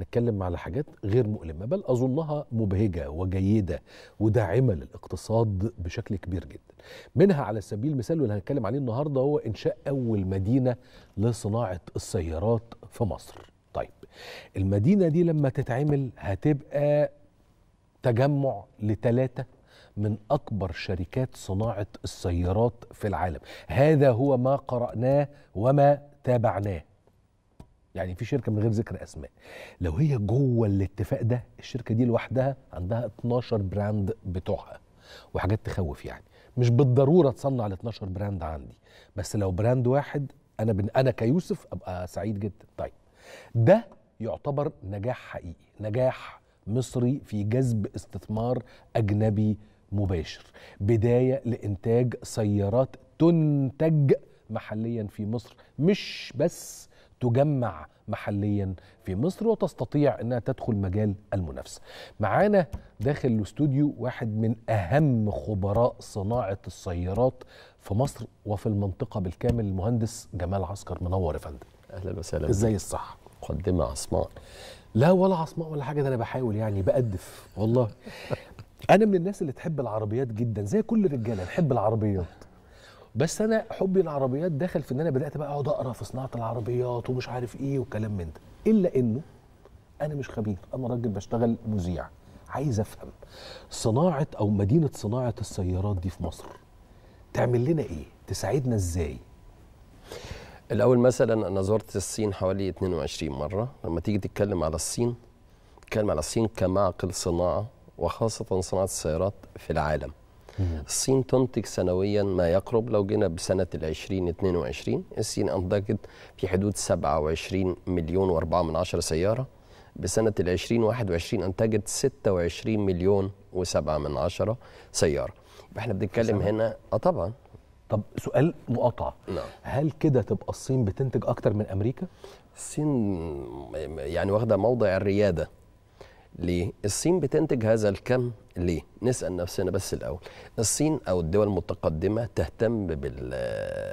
نتكلم على حاجات غير مؤلمه بل اظنها مبهجه وجيده وداعمه للاقتصاد بشكل كبير جدا. منها على سبيل المثال واللي هنتكلم عليه النهارده هو انشاء اول مدينه لصناعه السيارات في مصر. طيب المدينه دي لما تتعمل هتبقى تجمع لثلاثه من أكبر شركات صناعة السيارات في العالم هذا هو ما قرأناه وما تابعناه يعني في شركه من غير ذكر اسماء لو هي جوه الاتفاق ده الشركه دي لوحدها عندها 12 براند بتوعها وحاجات تخوف يعني مش بالضروره تصنع ال 12 براند عندي بس لو براند واحد انا بن انا كيوسف ابقى سعيد جدا طيب ده يعتبر نجاح حقيقي نجاح مصري في جذب استثمار اجنبي مباشر بدايه لانتاج سيارات تنتج محليا في مصر مش بس تجمع محليا في مصر وتستطيع انها تدخل مجال المنافسه. معانا داخل الاستوديو واحد من اهم خبراء صناعه السيارات في مصر وفي المنطقه بالكامل المهندس جمال عسكر منور يا فندم. اهلا وسهلا ازاي الصح؟ مقدمه عصماء لا ولا عصماء ولا حاجه ده انا بحاول يعني بقدف والله انا من الناس اللي تحب العربيات جدا زي كل الرجاله نحب العربيات بس انا حبي للعربيات دخل في ان انا بدات بقى اقعد اقرا في صناعه العربيات ومش عارف ايه وكلام من ده الا انه انا مش خبير انا راجل بشتغل مذيع عايز افهم صناعه او مدينه صناعه السيارات دي في مصر تعمل لنا ايه تساعدنا ازاي الاول مثلا انا زرت الصين حوالي 22 مره لما تيجي تتكلم على الصين تتكلم على الصين كمعقل صناعه وخاصه صناعه السيارات في العالم الصين تنتج سنويا ما يقرب لو جينا بسنة ال 2022 الصين أنتجت في حدود 27 مليون وأربعة من عشر سيارة بسنة ال 2021 أنتجت 26 مليون وسبعة من عشرة سيارة احنا بنتكلم هنا اه طبعا طب سؤال مقاطعة نعم. هل كده تبقى الصين بتنتج أكتر من أمريكا؟ الصين يعني واخدة موضع الريادة ليه؟ الصين بتنتج هذا الكم ليه؟ نسأل نفسنا بس الأول الصين أو الدول المتقدمة تهتم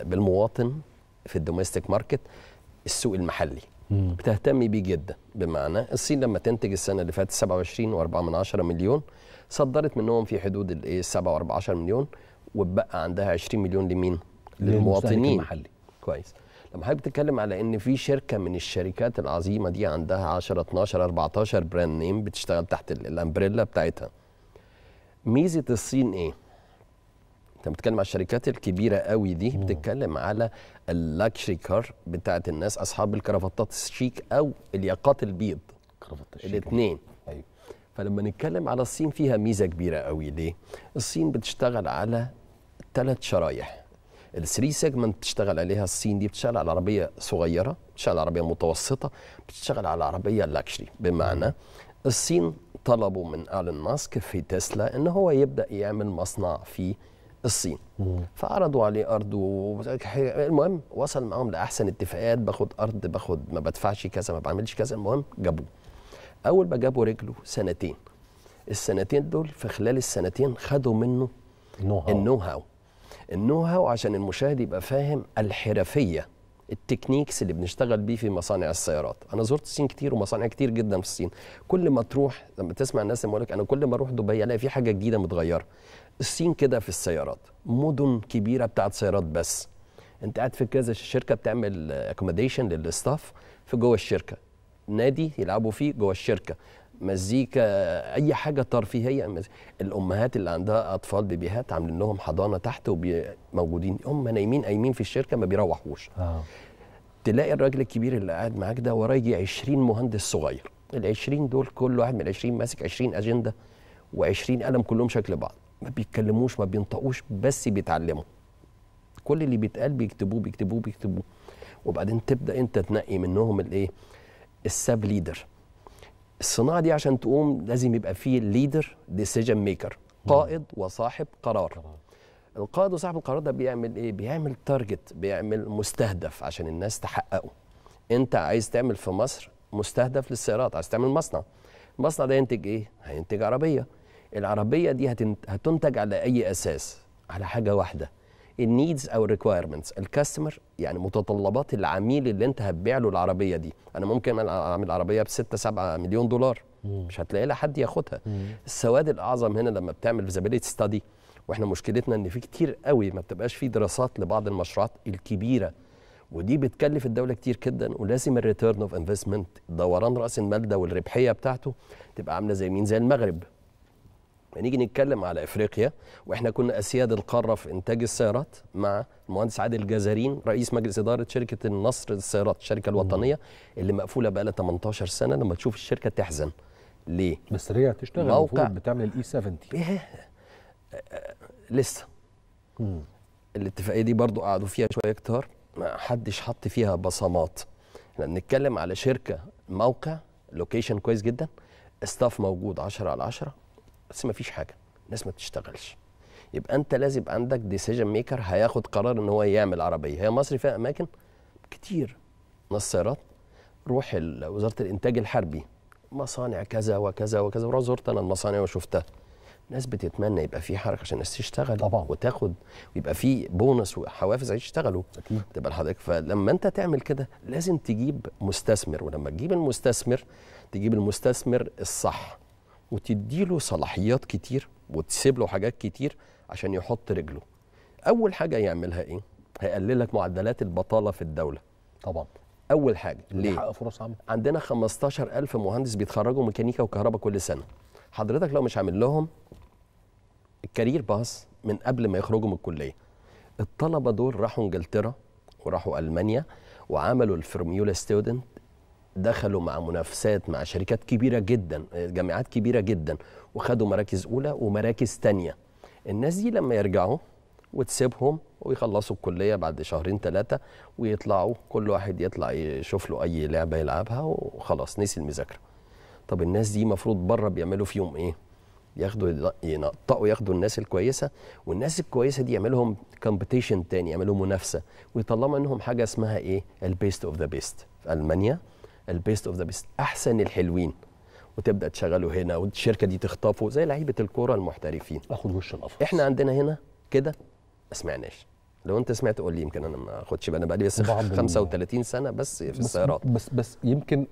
بالمواطن في الدوميستيك ماركت السوق المحلي بتهتم بيه جدا بمعنى الصين لما تنتج السنة اللي فاتت 27.4 مليون صدرت منهم في حدود الايه 7 مليون واتبقى عندها 20 مليون لمين؟ للمواطنين المحلي كويس لما حضرتك بتتكلم على ان في شركه من الشركات العظيمه دي عندها 10 12 14 براند نيم بتشتغل تحت الامبريلا بتاعتها ميزه الصين ايه انت بتتكلم على الشركات الكبيره قوي دي بتتكلم على اللاكشري كار بتاعت الناس اصحاب الكرافتات الشيك او الياقات البيض كرافتات الشيك الاثنين ايوه فلما نتكلم على الصين فيها ميزه كبيره قوي ليه الصين بتشتغل على ثلاث شرايح الثري سيجمنت بتشتغل عليها الصين دي بتشتغل على عربيه صغيره بتشتغل على عربيه متوسطه بتشتغل على عربيه لاكشري بمعنى الصين طلبوا من ايلون ماسك في تسلا ان هو يبدا يعمل مصنع في الصين فعرضوا عليه ارض المهم وصل معاهم لاحسن اتفاقات باخد ارض باخد ما بدفعش كذا ما بعملش كذا المهم جابوه اول ما جابوا رجله سنتين السنتين دول في خلال السنتين خدوا منه النو هاو النو هاو عشان المشاهد يبقى فاهم الحرفيه التكنيكس اللي بنشتغل بيه في مصانع السيارات انا زرت الصين كتير ومصانع كتير جدا في الصين كل ما تروح لما تسمع الناس يقول لك انا كل ما اروح دبي الاقي في حاجه جديده متغيره الصين كده في السيارات مدن كبيره بتاعت سيارات بس انت قاعد في كذا شركه بتعمل اكوموديشن للستاف في جوه الشركه نادي يلعبوا فيه جوه الشركه مزيكا اي حاجه ترفيهيه الامهات اللي عندها اطفال بيبيهات عاملين لهم حضانه تحت وموجودين هم نايمين قايمين في الشركه ما بيروحوش آه. تلاقي الراجل الكبير اللي قاعد معاك ده وراه يجي 20 مهندس صغير ال 20 دول كل واحد من ال 20 ماسك 20 اجنده و20 قلم كلهم شكل بعض ما بيتكلموش ما بينطقوش بس بيتعلموا كل اللي بيتقال بيكتبوه بيكتبوه بيكتبوه وبعدين تبدا انت تنقي منهم الايه الساب ليدر الصناعه دي عشان تقوم لازم يبقى فيه ليدر ديسيجن ميكر قائد وصاحب قرار القائد وصاحب القرار ده بيعمل ايه بيعمل تارجت بيعمل مستهدف عشان الناس تحققه انت عايز تعمل في مصر مستهدف للسيارات عايز تعمل مصنع المصنع ده ينتج ايه هينتج عربيه العربيه دي هتنتج على اي اساس على حاجه واحده النيدز او الريكوايرمنتس الكاستمر يعني متطلبات العميل اللي انت هتبيع له العربيه دي انا ممكن اعمل عربيه ب 6 7 مليون دولار مش هتلاقي لها حد ياخدها السواد الاعظم هنا لما بتعمل فيزابيليتي ستادي واحنا مشكلتنا ان في كتير قوي ما بتبقاش في دراسات لبعض المشروعات الكبيره ودي بتكلف الدوله كتير جدا ولازم الريتيرن اوف انفستمنت دوران راس المال ده والربحيه بتاعته تبقى عامله زي مين زي المغرب نيجي نتكلم على افريقيا واحنا كنا اسياد القاره في انتاج السيارات مع المهندس عادل جزارين رئيس مجلس اداره شركه النصر للسيارات الشركه الوطنيه اللي مقفوله بقى لها 18 سنه لما تشوف الشركه تحزن ليه؟ بس هي تشتغل موقع بتعمل الاي e 70 إيه، إيه. لسه مم. الاتفاقيه دي برضو قعدوا فيها شويه كتار ما حدش حط فيها بصمات احنا بنتكلم على شركه موقع لوكيشن كويس جدا استاف موجود 10 على 10 بس ما فيش حاجه الناس ما بتشتغلش يبقى انت لازم عندك ديسيجن ميكر هياخد قرار ان هو يعمل عربيه هي مصر فيها اماكن كتير نصيرات روح وزاره الانتاج الحربي مصانع كذا وكذا وكذا وروح زرت انا المصانع وشفتها الناس بتتمنى يبقى في حركه عشان الناس تشتغل طبعا وتاخد ويبقى في بونص وحوافز عشان يشتغلوا اكيد تبقى لحضرتك فلما انت تعمل كده لازم تجيب مستثمر ولما تجيب المستثمر تجيب المستثمر الصح وتديله صلاحيات كتير وتسيب له حاجات كتير عشان يحط رجله اول حاجه يعملها ايه هيقللك معدلات البطاله في الدوله طبعا اول حاجه ليه فرص عمل عندنا 15000 مهندس بيتخرجوا ميكانيكا وكهرباء كل سنه حضرتك لو مش عامل لهم الكارير باس من قبل ما يخرجوا من الكليه الطلبه دول راحوا انجلترا وراحوا المانيا وعملوا الفرميولا ستودنت دخلوا مع منافسات مع شركات كبيره جدا جامعات كبيره جدا وخدوا مراكز اولى ومراكز ثانيه الناس دي لما يرجعوا وتسيبهم ويخلصوا الكليه بعد شهرين ثلاثه ويطلعوا كل واحد يطلع يشوف له اي لعبه يلعبها وخلاص نسي المذاكره طب الناس دي المفروض بره بيعملوا فيهم ايه ياخدوا ينطقوا ياخدوا الناس الكويسه والناس الكويسه دي يعملهم كومبيتيشن تاني يعملوا منافسه ويطلعوا منهم حاجه اسمها ايه البيست اوف ذا بيست في المانيا البيست اوف ذا بيست احسن الحلوين وتبدا تشغله هنا والشركه دي تخطفه زي لعيبه الكوره المحترفين اخد وش الافضل احنا عندنا هنا كده ما سمعناش لو انت سمعت قول لي يمكن انا ما اخدش انا بقالي بس 35 سنه بس في السيارات بس بس يمكن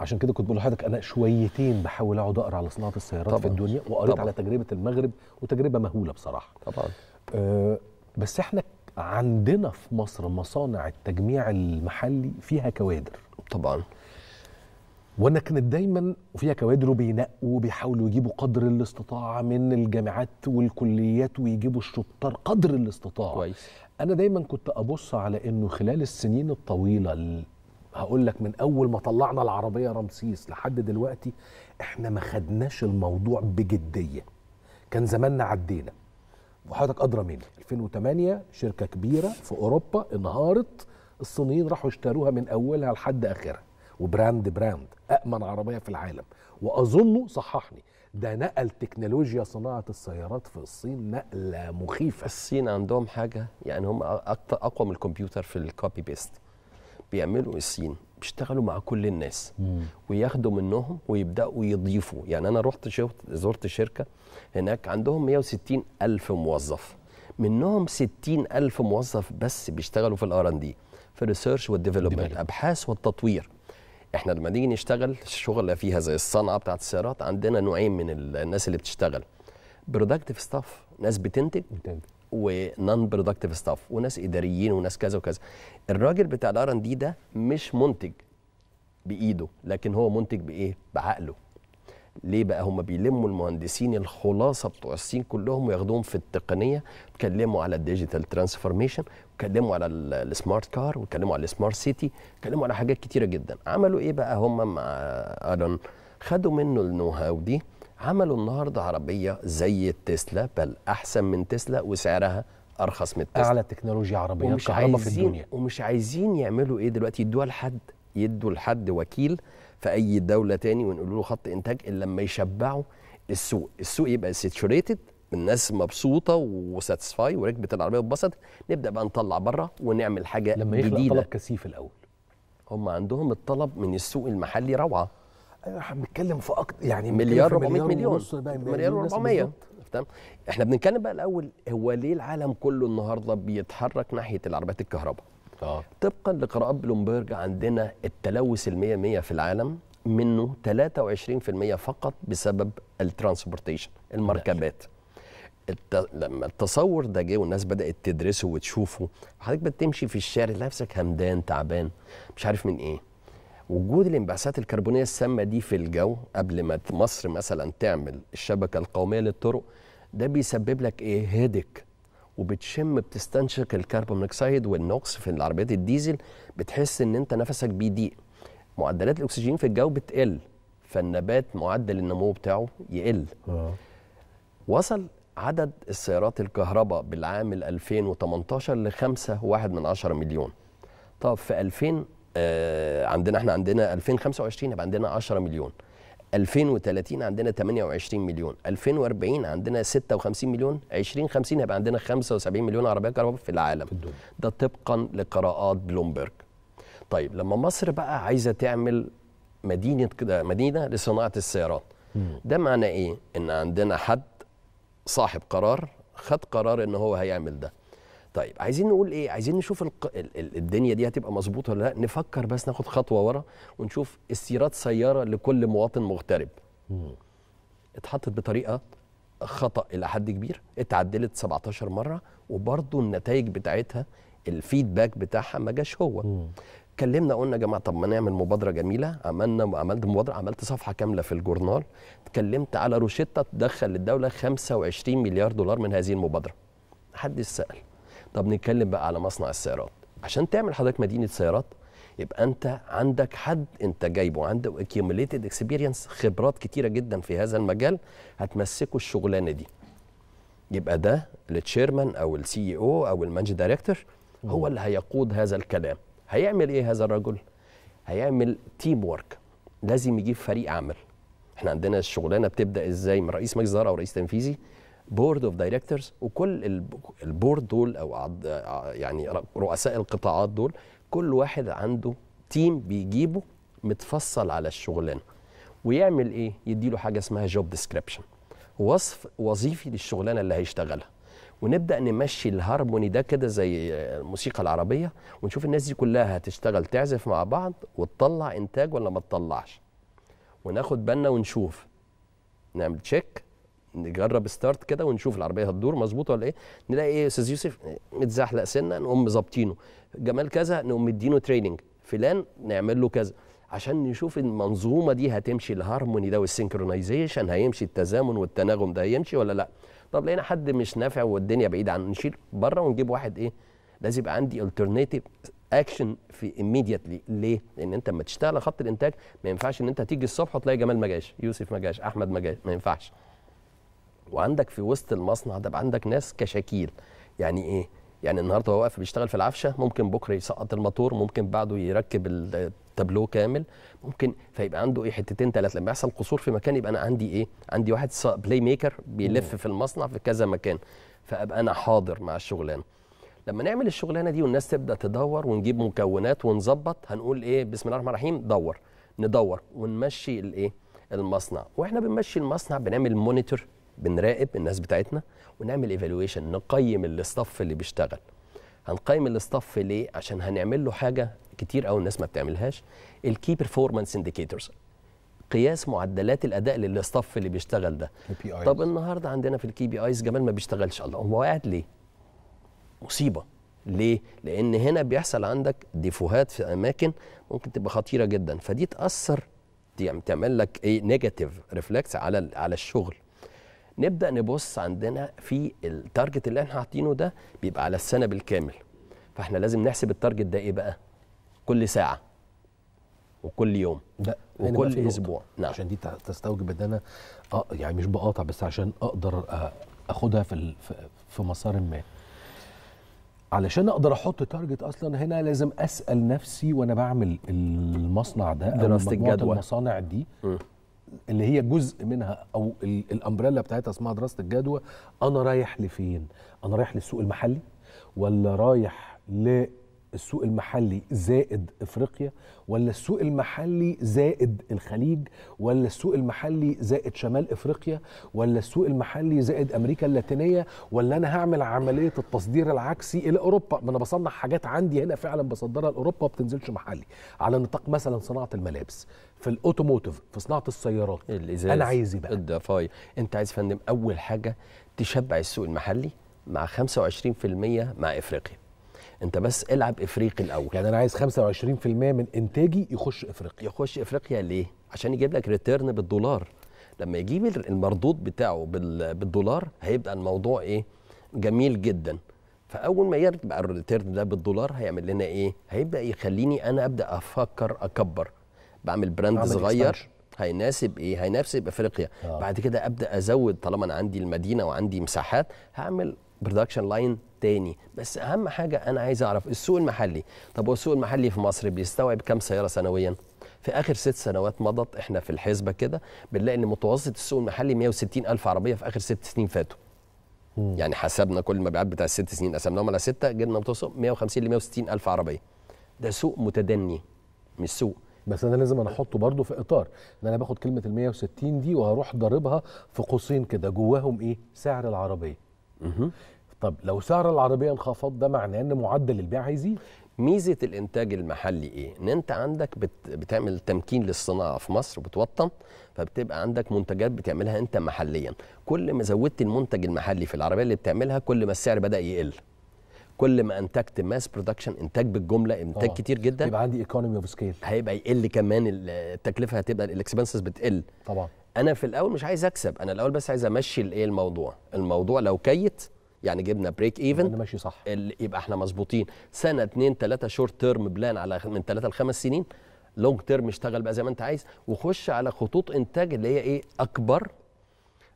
عشان كده كنت بقول لحضرتك انا شويتين بحاول اقعد اقرا على صناعه السيارات طبعًا. في الدنيا وقريت طبعًا. على تجربه المغرب وتجربه مهوله بصراحه طبعا أه بس احنا عندنا في مصر مصانع التجميع المحلي فيها كوادر طبعا وانا كانت دايما وفيها كوادر وبينقوا وبيحاولوا يجيبوا قدر الاستطاعه من الجامعات والكليات ويجيبوا الشطار قدر الاستطاعه كويس انا دايما كنت ابص على انه خلال السنين الطويله هقول لك من اول ما طلعنا العربيه رمسيس لحد دلوقتي احنا ما خدناش الموضوع بجديه كان زماننا عدينا وحضرتك ادرى مني 2008 شركه كبيره في اوروبا انهارت الصينيين راحوا اشتروها من اولها لحد اخرها وبراند براند امن عربيه في العالم واظنه صححني ده نقل تكنولوجيا صناعه السيارات في الصين نقله مخيفه الصين عندهم حاجه يعني هم اقوى من الكمبيوتر في الكوبي بيست بيعملوا الصين بيشتغلوا مع كل الناس مم. وياخدوا منهم ويبداوا يضيفوا يعني انا رحت شفت زرت شركه هناك عندهم 160 ألف موظف منهم 60 ألف موظف بس بيشتغلوا في الار ان دي في الريسيرش والديفلوبمنت أبحاث والتطوير احنا لما نيجي نشتغل شغله فيها زي الصنعه بتاعت السيارات عندنا نوعين من الناس اللي بتشتغل برودكتيف ستاف ناس بتنتج ونون برودكتيف ستاف وناس اداريين وناس كذا وكذا الراجل بتاع الار ان دي ده مش منتج بايده لكن هو منتج بايه بعقله ليه بقى هم بيلموا المهندسين الخلاصه بتوع الصين كلهم وياخدوهم في التقنيه اتكلموا على الديجيتال ترانسفورميشن اتكلموا على السمارت كار واتكلموا على السمارت سيتي اتكلموا على حاجات كتيره جدا عملوا ايه بقى هم مع ادون خدوا منه النو هاو دي عملوا النهارده عربيه زي التسلا بل احسن من تسلا وسعرها ارخص من تسلا اعلى تكنولوجيا عربيه كهرباء في الدنيا ومش عايزين يعملوا ايه دلوقتي يدوها لحد يدوا لحد وكيل في اي دوله تاني ونقول له خط انتاج الا لما يشبعوا السوق السوق يبقى ساتوريتد الناس مبسوطه وساتسفاي وركبت العربيه وبسط نبدا بقى نطلع بره ونعمل حاجه لما جديده لما طلب كثيف الاول هم عندهم الطلب من السوق المحلي روعه أيوة، احنا بنتكلم في أكتر يعني مليار 400 مليون مليار و400 تمام احنا بنتكلم بقى الاول هو ليه العالم كله النهارده بيتحرك ناحيه العربيات الكهرباء آه. طبقا لقراءات بلومبرج عندنا التلوث المية 100% في العالم منه 23% فقط بسبب الترانسبورتيشن المركبات الت... لما التصور ده جه والناس بدات تدرسه وتشوفه حضرتك بتمشي في الشارع نفسك همدان تعبان مش عارف من ايه وجود الانبعاثات الكربونيه السامه دي في الجو قبل ما مصر مثلا تعمل الشبكه القوميه للطرق ده بيسبب لك ايه هيدك وبتشم بتستنشق الكربون اكسيد والنوكس في العربيات الديزل بتحس ان انت نفسك بيضيق معدلات الاكسجين في الجو بتقل فالنبات معدل النمو بتاعه يقل آه. وصل عدد السيارات الكهرباء بالعام 2018 ل 5.1 من 10 مليون طب في 2000 آه عندنا احنا عندنا 2025 يبقى عندنا 10 مليون 2030 عندنا 28 مليون 2040 عندنا 56 مليون 2050 هيبقى عندنا 75 مليون عربيه كهرباء في العالم ده طبقا لقراءات بلومبرج طيب لما مصر بقى عايزه تعمل مدينه كده مدينه لصناعه السيارات ده معناه ايه ان عندنا حد صاحب قرار خد قرار ان هو هيعمل ده طيب عايزين نقول ايه عايزين نشوف الق... الدنيا دي هتبقى مظبوطه ولا لا نفكر بس ناخد خطوه ورا ونشوف استيراد سياره لكل مواطن مغترب مم. اتحطت بطريقه خطا الى حد كبير اتعدلت 17 مره وبرضه النتائج بتاعتها الفيدباك بتاعها ما جاش هو مم. اتكلمنا قلنا يا جماعه طب ما نعمل مبادره جميله عملنا عملت مبادره عملت صفحه كامله في الجورنال اتكلمت على روشتة تدخل للدوله 25 مليار دولار من هذه المبادره محدش سال طب نتكلم بقى على مصنع السيارات عشان تعمل حضرتك مدينه سيارات يبقى انت عندك حد انت جايبه عنده accumulated اكسبيرينس خبرات كتيره جدا في هذا المجال هتمسكه الشغلانه دي يبقى ده التشيرمان او السي او او المانج دايركتور هو اللي هيقود هذا الكلام هيعمل ايه هذا الرجل هيعمل تيم وورك لازم يجيب فريق عمل احنا عندنا الشغلانه بتبدا ازاي من رئيس مجلس اداره او رئيس تنفيذي بورد اوف دايركتورز وكل البورد دول او يعني رؤساء القطاعات دول كل واحد عنده تيم بيجيبه متفصل على الشغلانه ويعمل ايه يديله حاجه اسمها جوب ديسكريبشن وصف وظيفي للشغلانه اللي هيشتغلها ونبدا نمشي الهارموني ده كده زي الموسيقى العربيه ونشوف الناس دي كلها هتشتغل تعزف مع بعض وتطلع انتاج ولا ما تطلعش وناخد بالنا ونشوف نعمل تشيك نجرب ستارت كده ونشوف العربيه هتدور مظبوطه ولا ايه نلاقي ايه استاذ يوسف متزحلق سنه نقوم ظابطينه جمال كذا نقوم مدينه تريننج فلان نعمل له كذا عشان نشوف المنظومه دي هتمشي الهارموني ده والسنكرونايزيشن هيمشي التزامن والتناغم ده هيمشي ولا لا طب لقينا حد مش نافع والدنيا بعيد عنه نشيل بره ونجيب واحد ايه لازم يبقى عندي الترناتيف اكشن في immediately ليه؟ لان انت لما تشتغل خط الانتاج ما ينفعش ان انت تيجي الصبح وتلاقي جمال ما جاش، يوسف ما جاش، احمد ما جاش، ما ينفعش. وعندك في وسط المصنع ده عندك ناس كشاكيل يعني ايه يعني النهارده هو واقف بيشتغل في العفشه ممكن بكره يسقط الموتور ممكن بعده يركب التابلو كامل ممكن فيبقى عنده ايه حتتين ثلاثه لما يحصل قصور في مكان يبقى انا عندي ايه عندي واحد بلاي ميكر بيلف في المصنع في كذا مكان فابقى انا حاضر مع الشغلانه لما نعمل الشغلانه دي والناس تبدا تدور ونجيب مكونات ونظبط هنقول ايه بسم الله الرحمن الرحيم دور ندور ونمشي الايه المصنع واحنا بنمشي المصنع بنعمل مونيتور بنراقب الناس بتاعتنا ونعمل ايفالويشن نقيم الاستاف اللي بيشتغل هنقيم الاستاف ليه عشان هنعمل له حاجه كتير قوي الناس ما بتعملهاش الكي بيرفورمانس انديكيتورز قياس معدلات الاداء للاستاف اللي بيشتغل ده طب النهارده عندنا في الكي بي ايز جمال ما بيشتغلش الله هو قاعد ليه مصيبه ليه لان هنا بيحصل عندك ديفوهات في اماكن ممكن تبقى خطيره جدا فدي تاثر يعني تعمل لك ايه نيجاتيف ريفلكس على على الشغل نبدا نبص عندنا في التارجت اللي احنا حاطينه ده بيبقى على السنه بالكامل فاحنا لازم نحسب التارجت ده ايه بقى كل ساعه وكل يوم لا وكل يعني اسبوع نعم عشان دي تستوجب ان انا آه يعني مش بقاطع بس عشان اقدر اخدها في في مسار ما علشان اقدر احط تارجت اصلا هنا لازم اسال نفسي وانا بعمل المصنع ده دراسه الجدوى المصانع دي م. اللي هي جزء منها او الامبريلا بتاعتها اسمها دراسه الجدوى انا رايح لفين انا رايح للسوق المحلي ولا رايح السوق المحلي زائد افريقيا ولا السوق المحلي زائد الخليج ولا السوق المحلي زائد شمال افريقيا ولا السوق المحلي زائد امريكا اللاتينيه ولا انا هعمل عمليه التصدير العكسي الى اوروبا ما انا بصنع حاجات عندي هنا فعلا بصدرها لاوروبا ما بتنزلش محلي على نطاق مثلا صناعه الملابس في الاوتوموتيف في صناعه السيارات الازاز انا عايز ايه بقى الضفاير انت عايز فندم اول حاجه تشبع السوق المحلي مع 25% مع افريقيا انت بس العب افريقي الاول يعني انا عايز 25% من انتاجي يخش افريقيا يخش افريقيا ليه عشان يجيب لك ريتيرن بالدولار لما يجيب المردود بتاعه بالدولار هيبقى الموضوع ايه جميل جدا فاول ما يبقى الريتيرن ده بالدولار هيعمل لنا ايه هيبدا يخليني انا ابدا افكر اكبر بعمل براند صغير هيناسب ايه هيناسب افريقيا آه. بعد كده ابدا ازود طالما انا عندي المدينه وعندي مساحات هعمل برودكشن لاين تاني بس اهم حاجه انا عايز اعرف السوق المحلي طب هو السوق المحلي في مصر بيستوعب كام سياره سنويا في اخر ست سنوات مضت احنا في الحسبه كده بنلاقي ان متوسط السوق المحلي 160 الف عربيه في اخر ست سنين فاتوا يعني حسبنا كل المبيعات بتاع الست سنين قسمناهم على سته جبنا متوسط 150 ل 160 الف عربيه ده سوق متدني مش سوق بس انا لازم انا احطه برضه في اطار ان انا باخد كلمه ال 160 دي وهروح ضاربها في قوسين كده جواهم ايه سعر العربيه طب لو سعر العربيه انخفض ده معناه ان معدل البيع هيزيد ميزه الانتاج المحلي ايه ان انت عندك بت... بتعمل تمكين للصناعه في مصر بتوطن فبتبقى عندك منتجات بتعملها انت محليا كل ما زودت المنتج المحلي في العربيه اللي بتعملها كل ما السعر بدا يقل كل ما انتجت ماس برودكشن انتاج بالجمله انتاج آه. كتير جدا يبقى عندي ايكونومي اوف سكيل هيبقى يقل كمان التكلفه هتبقى الاكسبنسز بتقل طبعا انا في الاول مش عايز اكسب انا الاول بس عايز امشي الايه الموضوع الموضوع لو كيت يعني جبنا بريك ايفن ماشي صح يبقى احنا مظبوطين سنه اتنين ثلاثه شورت تيرم بلان على من ثلاثه لخمس سنين لونج تيرم اشتغل بقى زي ما انت عايز وخش على خطوط انتاج اللي هي ايه اكبر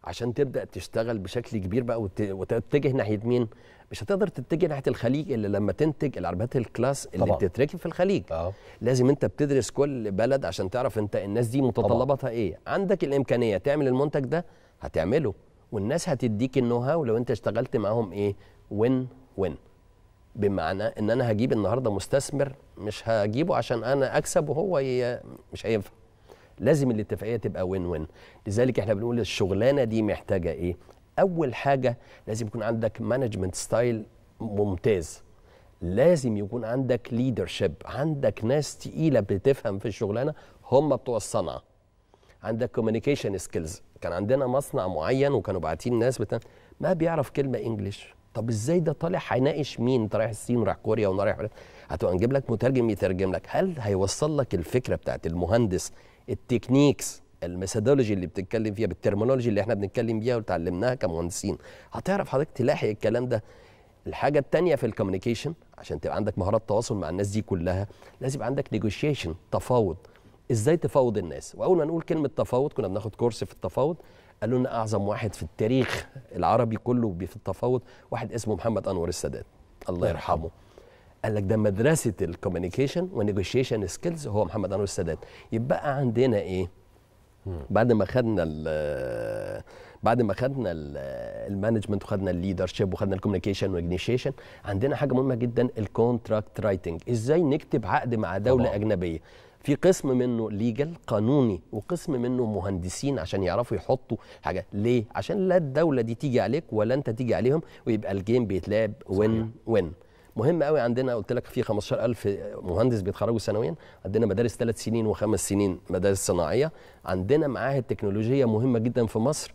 عشان تبدا تشتغل بشكل كبير بقى وتتجه ناحيه مين؟ مش هتقدر تتجه ناحيه الخليج اللي لما تنتج العربيات الكلاس اللي طبعًا. بتتركب في الخليج آه. لازم انت بتدرس كل بلد عشان تعرف انت الناس دي متطلباتها ايه عندك الامكانيه تعمل المنتج ده هتعمله والناس هتديك النو هاو لو انت اشتغلت معاهم ايه وين وين بمعنى ان انا هجيب النهارده مستثمر مش هجيبه عشان انا اكسب وهو مش هينفع لازم الاتفاقيه تبقى وين وين لذلك احنا بنقول الشغلانه دي محتاجه ايه اول حاجه لازم يكون عندك مانجمنت ستايل ممتاز لازم يكون عندك ليدرشيب عندك ناس تقيله بتفهم في الشغلانه هم بتوع الصنعه عندك كوميونيكيشن سكيلز كان عندنا مصنع معين وكانوا باعتين ناس بتا... ما بيعرف كلمه انجلش طب ازاي ده طالع هيناقش مين انت رايح الصين ورايح كوريا ورايح هتبقى نجيب لك مترجم يترجم لك هل هيوصل لك الفكره بتاعت المهندس التكنيكس الميثودولوجي اللي بتتكلم فيها بالترمينولوجي اللي احنا بنتكلم بيها وتعلمناها كمهندسين هتعرف حضرتك تلاحق الكلام ده الحاجه الثانيه في الكوميونيكيشن عشان تبقى عندك مهارات تواصل مع الناس دي كلها لازم يبقى عندك نيجوشيشن تفاوض ازاي تفاوض الناس واول ما نقول كلمه تفاوض كنا بناخد كورس في التفاوض قالوا لنا اعظم واحد في التاريخ العربي كله في التفاوض واحد اسمه محمد انور السادات الله يرحمه قال لك ده مدرسه الكوميونيكيشن ونيجوشيشن سكيلز هو محمد انور السادات يبقى عندنا ايه بعد ما خدنا بعد ما خدنا المانجمنت وخدنا الليدر شيب وخدنا الكوميونيكيشن ونيجوشيشن عندنا حاجه مهمه جدا الكونتراكت رايتنج ازاي نكتب عقد مع دوله طبعا. اجنبيه في قسم منه ليجل قانوني وقسم منه مهندسين عشان يعرفوا يحطوا حاجه ليه عشان لا الدوله دي تيجي عليك ولا انت تيجي عليهم ويبقى الجيم بيتلعب وين وين مهم قوي عندنا قلت لك في 15000 مهندس بيتخرجوا سنويا عندنا مدارس ثلاث سنين وخمس سنين مدارس صناعيه عندنا معاهد تكنولوجيه مهمه جدا في مصر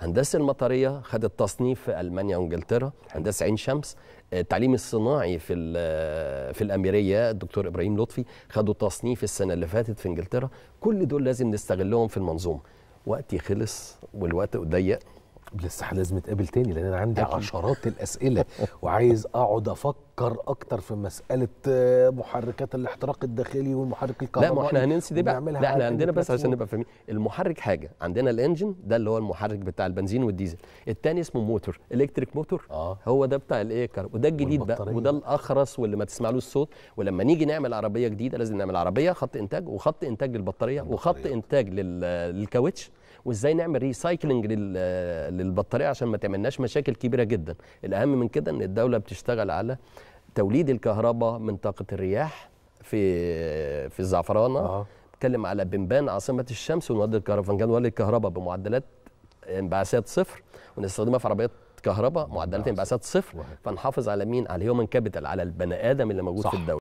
هندسه المطريه خدت تصنيف في المانيا وانجلترا هندسه عين شمس آه، التعليم الصناعي في آه، في الاميريه الدكتور ابراهيم لطفي خدوا تصنيف السنه اللي فاتت في انجلترا كل دول لازم نستغلهم في المنظومه وقتي خلص والوقت ضيق لسه لازم نتقابل تاني لان انا عندي عشرات الاسئله وعايز اقعد افكر اكتر في مساله محركات الاحتراق الداخلي والمحرك الكهربائي لا ما احنا هننسي دي بقى لا احنا عندنا بس عشان نبقى فاهمين المحرك حاجه عندنا الانجن ده اللي هو المحرك بتاع البنزين والديزل الثاني اسمه موتور الكتريك موتور آه. هو ده بتاع الايه وده الجديد بقى وده الاخرس واللي ما تسمعلوش صوت ولما نيجي نعمل عربيه جديده لازم نعمل عربيه خط انتاج وخط انتاج للبطاريه وخط انتاج للكاوتش وازاي نعمل ريسايكلنج للبطاريه عشان ما تعملناش مشاكل كبيره جدا الاهم من كده ان الدوله بتشتغل على توليد الكهرباء من طاقه الرياح في في الزعفرانه آه. بتكلم على بنبان عاصمه الشمس ونولد الكهرباء نولد الكهرباء بمعدلات انبعاثات صفر ونستخدمها في عربيات كهرباء معدلات نعم. انبعاثات صفر فنحافظ على مين على هيومن كابيتال على البني ادم اللي موجود صح. في الدوله